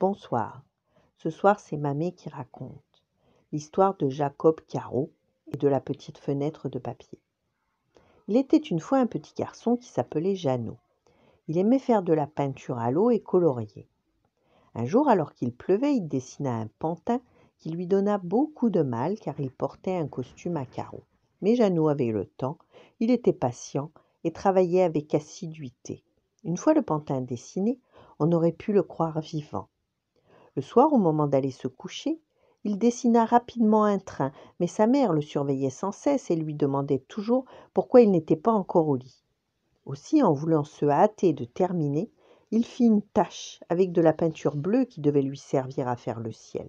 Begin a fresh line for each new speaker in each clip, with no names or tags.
Bonsoir. Ce soir, c'est Mamé qui raconte l'histoire de Jacob Caro et de la petite fenêtre de papier. Il était une fois un petit garçon qui s'appelait Jeannot. Il aimait faire de la peinture à l'eau et colorier. Un jour, alors qu'il pleuvait, il dessina un pantin qui lui donna beaucoup de mal car il portait un costume à carreaux. Mais Jeannot avait le temps, il était patient et travaillait avec assiduité. Une fois le pantin dessiné, on aurait pu le croire vivant le soir, au moment d'aller se coucher, il dessina rapidement un train, mais sa mère le surveillait sans cesse et lui demandait toujours pourquoi il n'était pas encore au lit. Aussi, en voulant se hâter de terminer, il fit une tache avec de la peinture bleue qui devait lui servir à faire le ciel.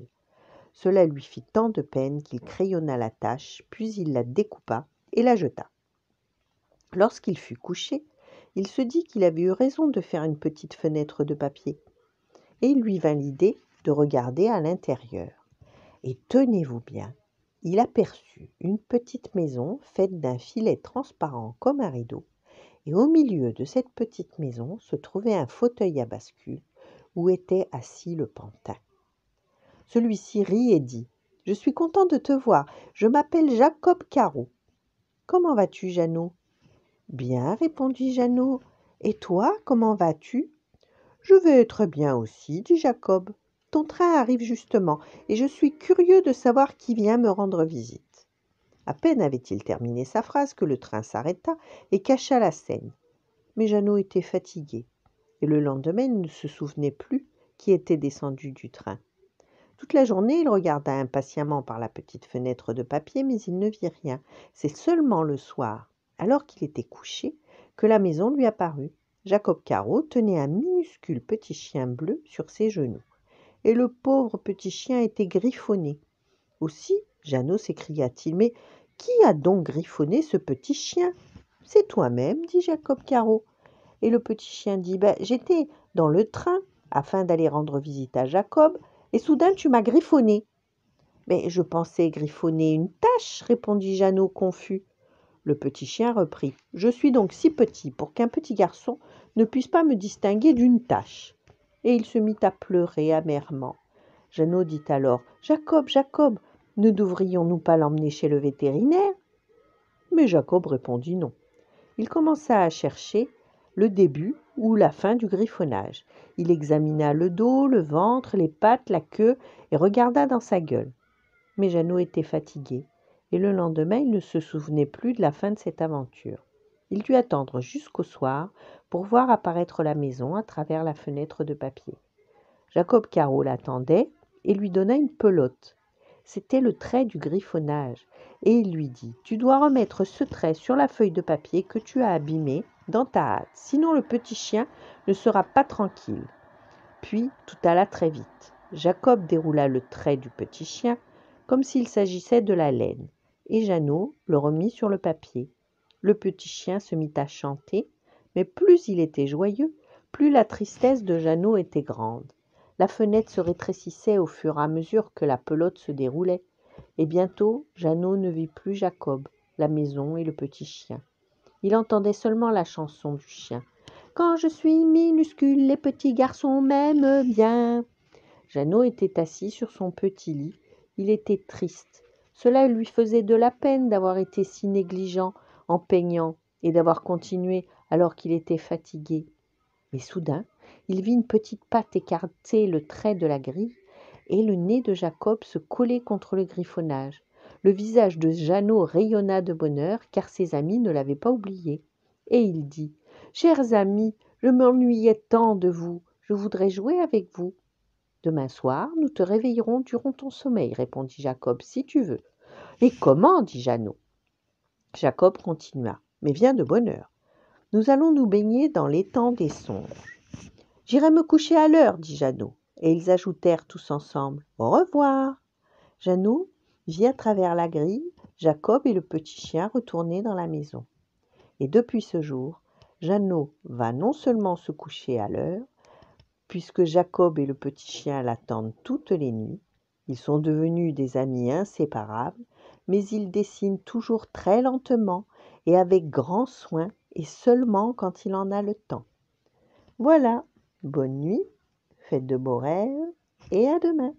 Cela lui fit tant de peine qu'il crayonna la tache, puis il la découpa et la jeta. Lorsqu'il fut couché, il se dit qu'il avait eu raison de faire une petite fenêtre de papier. Et il lui vint l'idée de regarder à l'intérieur. Et tenez-vous bien, il aperçut une petite maison faite d'un filet transparent comme un rideau, et au milieu de cette petite maison se trouvait un fauteuil à bascule où était assis le pantin. Celui-ci rit et dit Je suis content de te voir, je m'appelle Jacob Carreau. Comment vas-tu, Jeannot Bien, répondit Jeannot. Et toi, comment vas-tu Je vais très bien aussi, dit Jacob. Ton train arrive justement, et je suis curieux de savoir qui vient me rendre visite. À peine avait-il terminé sa phrase que le train s'arrêta et cacha la scène. Mais Jeannot était fatigué, et le lendemain il ne se souvenait plus qui était descendu du train. Toute la journée, il regarda impatiemment par la petite fenêtre de papier, mais il ne vit rien. C'est seulement le soir, alors qu'il était couché, que la maison lui apparut. Jacob Caro tenait un minuscule petit chien bleu sur ses genoux et le pauvre petit chien était griffonné. Aussi, Jeannot s'écria-t-il, mais qui a donc griffonné ce petit chien C'est toi-même, dit Jacob Caro. Et le petit chien dit, ben, j'étais dans le train afin d'aller rendre visite à Jacob, et soudain tu m'as griffonné. Mais je pensais griffonner une tâche, répondit Jeannot confus. Le petit chien reprit. Je suis donc si petit pour qu'un petit garçon ne puisse pas me distinguer d'une tâche et il se mit à pleurer amèrement. Jeannot dit alors Jacob, Jacob, ne devrions-nous pas l'emmener chez le vétérinaire Mais Jacob répondit non. Il commença à chercher le début ou la fin du griffonnage. Il examina le dos, le ventre, les pattes, la queue et regarda dans sa gueule. Mais Jeannot était fatigué, et le lendemain il ne se souvenait plus de la fin de cette aventure. Il dut attendre jusqu'au soir pour voir apparaître la maison à travers la fenêtre de papier. Jacob Caro l'attendait et lui donna une pelote. C'était le trait du griffonnage, et il lui dit Tu dois remettre ce trait sur la feuille de papier que tu as abîmée dans ta hâte, sinon le petit chien ne sera pas tranquille. Puis tout alla très vite. Jacob déroula le trait du petit chien comme s'il s'agissait de la laine, et Jeannot le remit sur le papier. Le petit chien se mit à chanter, mais plus il était joyeux, plus la tristesse de Jeannot était grande. La fenêtre se rétrécissait au fur et à mesure que la pelote se déroulait, et bientôt Jeannot ne vit plus Jacob, la maison et le petit chien. Il entendait seulement la chanson du chien. Quand je suis minuscule, les petits garçons m'aiment bien. Jeannot était assis sur son petit lit. Il était triste. Cela lui faisait de la peine d'avoir été si négligent en peignant et d'avoir continué alors qu'il était fatigué. Mais soudain, il vit une petite patte écarter le trait de la grille et le nez de Jacob se coller contre le griffonnage. Le visage de Jeannot rayonna de bonheur car ses amis ne l'avaient pas oublié. Et il dit Chers amis, je m'ennuyais tant de vous, je voudrais jouer avec vous. Demain soir, nous te réveillerons durant ton sommeil, répondit Jacob, si tu veux. Et comment dit Jeannot Jacob continua, mais viens de bonne heure. Nous allons nous baigner dans l'étang des songes. J'irai me coucher à l'heure, dit Jeannot. Et ils ajoutèrent tous ensemble Au revoir. Jeannot vit à travers la grille Jacob et le petit chien retourner dans la maison. Et depuis ce jour, Jeannot va non seulement se coucher à l'heure, puisque Jacob et le petit chien l'attendent toutes les nuits, ils sont devenus des amis inséparables, mais il dessine toujours très lentement et avec grand soin et seulement quand il en a le temps. Voilà, bonne nuit, faites de beaux rêves et à demain.